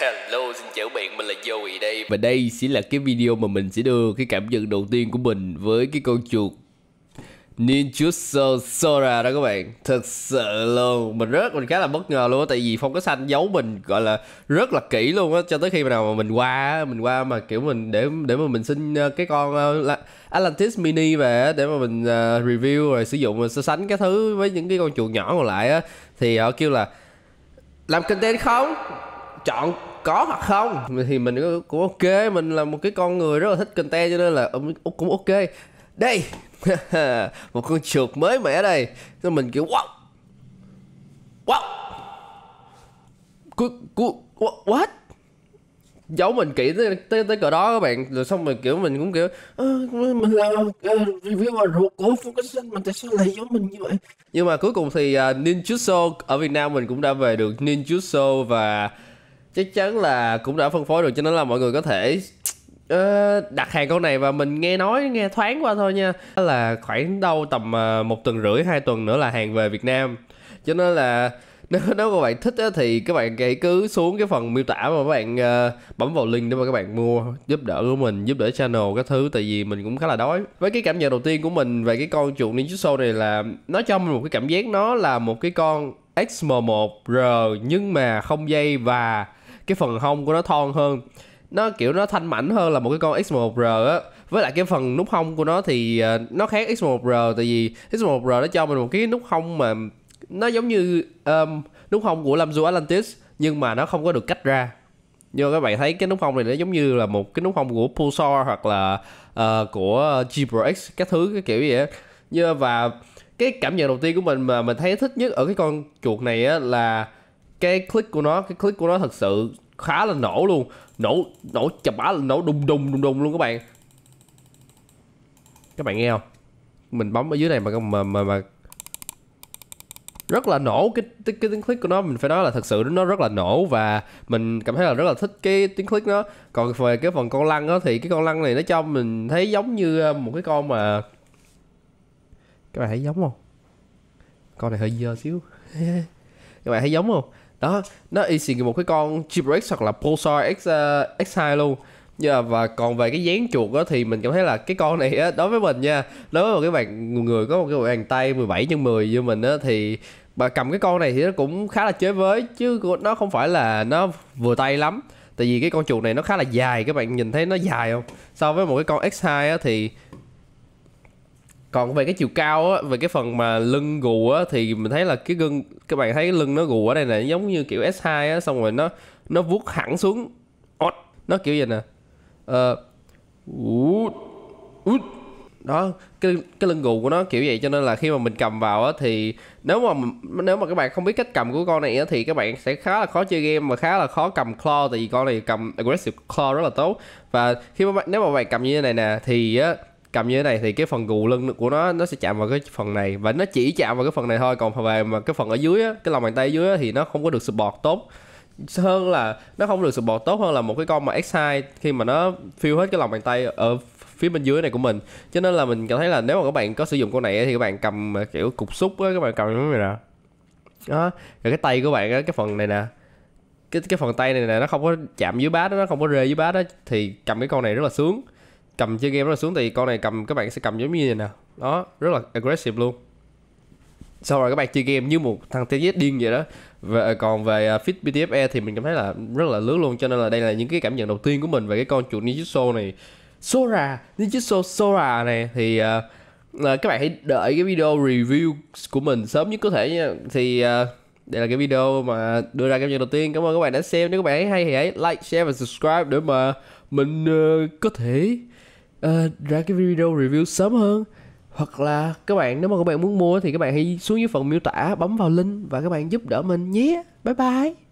Hello, xin chào bạn, mình là Joey đây Và đây sẽ là cái video mà mình sẽ đưa cái cảm nhận đầu tiên của mình với cái con chuột Ninjutsu Sora đó các bạn Thật sự luôn Mình rất, mình khá là bất ngờ luôn á Tại vì phong cái xanh giấu mình gọi là rất là kỹ luôn á Cho tới khi nào mà mình qua Mình qua mà kiểu mình để để mà mình xin ờ, cái con ờ, Atlantis Mini về Để mà mình ờ, review rồi sử dụng mình so sánh cái thứ với những cái con chuột nhỏ còn lại á Thì họ kêu là Làm content không? Chọn có hoặc không thì mình cũng ok mình là một cái con người rất là thích content cho nên là cũng ok đây một con chuột mới mẻ đây nên mình kiểu wow wow cu, cu, what giấu mình kỹ tới, tới, tới cỡ đó các bạn rồi xong rồi kiểu mình cũng kiểu mình là reviewer ruột của Focus mà tại sao lại giấu mình như vậy nhưng mà cuối cùng thì uh, Ninjutsu ở Việt Nam mình cũng đã về được Ninjutsu và chắc chắn là cũng đã phân phối rồi cho nên là mọi người có thể uh, đặt hàng con này và mình nghe nói nghe thoáng qua thôi nha là khoảng đâu tầm uh, một tuần rưỡi hai tuần nữa là hàng về Việt Nam cho nên là nếu nếu các bạn thích á, thì các bạn hãy cứ xuống cái phần miêu tả mà các bạn uh, bấm vào link để mà các bạn mua giúp đỡ của mình giúp đỡ channel các thứ tại vì mình cũng khá là đói với cái cảm nhận đầu tiên của mình về cái con chuột ninjutsu này là nó cho mình một cái cảm giác nó là một cái con XM1R nhưng mà không dây và cái phần hông của nó thon hơn nó kiểu nó thanh mảnh hơn là một cái con x 1 r á với lại cái phần nút hông của nó thì à, nó khác x 1 r tại vì x 1 r nó cho mình một cái nút hông mà nó giống như um, nút hông của Lamzu Atlantis nhưng mà nó không có được cách ra như các bạn thấy cái nút hông này nó giống như là một cái nút hông của Pulsar hoặc là uh, của X các thứ cái kiểu vậy như và cái cảm nhận đầu tiên của mình mà mình thấy thích nhất ở cái con chuột này á là cái click của nó cái click của nó thật sự khá là nổ luôn nổ nổ chập bá nổ đùng đùng đùng đùng luôn các bạn các bạn nghe không mình bấm ở dưới này mà mà mà, mà rất là nổ cái, cái tiếng click của nó mình phải nói là thật sự nó rất là nổ và mình cảm thấy là rất là thích cái tiếng click nó còn về cái phần con lăn đó thì cái con lăn này nó cho mình thấy giống như ờ, một cái con mà các bạn thấy giống không con này hơi dơ xíu các bạn thấy giống không đó nó y xì một cái con GPX hoặc là Pulsar X uh, ờ, X2 luôn yeah, dạ, và còn về cái dáng chuột đó thì mình cảm thấy là cái con này á đối với mình nha đối với cái bạn người có một cái bàn tay 17 x 10 như mình á thì mà cầm cái con này thì nó cũng khá là chế với chứ nó không phải là nó vừa tay lắm tại vì cái con chuột này nó khá là dài các bạn nhìn thấy nó dài không so với một cái con X2 á thì còn về cái chiều cao á về cái phần mà lưng gù á thì mình thấy là cái gân các bạn thấy cái lưng nó gù ở đây nè giống như kiểu S2 á xong rồi nó nó vuốt hẳn xuống nó kiểu vậy nè ờ uh, đó cái cái lưng gù của nó kiểu vậy cho nên là khi mà mình cầm vào á thì nếu mà nếu mà các bạn không biết cách cầm của con này á thì các bạn sẽ khá là khó chơi game và khá là khó cầm claw tại vì con này cầm aggressive claw rất là tốt và khi mà nếu mà bạn cầm như thế này nè thì á cầm như thế này thì cái phần gù lưng của nó nó sẽ chạm vào cái phần này và nó chỉ chạm vào cái phần này thôi còn về mà cái phần ở dưới á, cái lòng bàn tay ở dưới á, thì nó không có được support tốt hơn là nó không được support tốt hơn là một cái con mà x khi mà nó fill hết cái lòng bàn tay ở phía bên dưới này của mình cho nên là mình cảm thấy là nếu mà các bạn có sử dụng con này thì các bạn cầm kiểu cục xúc á các bạn cầm như thế này nè đó rồi cái tay của bạn á cái phần này nè cái cái phần tay này nè nó không có chạm dưới bát đó, nó không có rê dưới bát đó thì cầm cái con này rất là sướng cầm chơi game nó xuống thì con này cầm các bạn sẽ cầm giống như vậy nè đó rất là aggressive luôn sau rồi các bạn chơi game như một thằng TGS điên vậy đó và à, còn về uh, fit BTFE thì mình cảm thấy là rất là lướt luôn cho nên là đây là những cái cảm nhận đầu tiên của mình về cái con chuột Nijitsu này Sora Nijitsu Sora này thì uh, là à, các bạn hãy đợi cái video review của mình sớm nhất có thể nha thì uh, đây là cái video mà đưa ra cảm nhận đầu tiên cảm ơn các bạn đã xem nếu các bạn thấy hay thì hãy like share và subscribe để mà mình uh, có thể uh, ra cái video review sớm hơn hoặc là các bạn nếu mà các bạn muốn mua thì các bạn hãy xuống dưới phần miêu tả bấm vào link và các bạn giúp đỡ mình nhé bye bye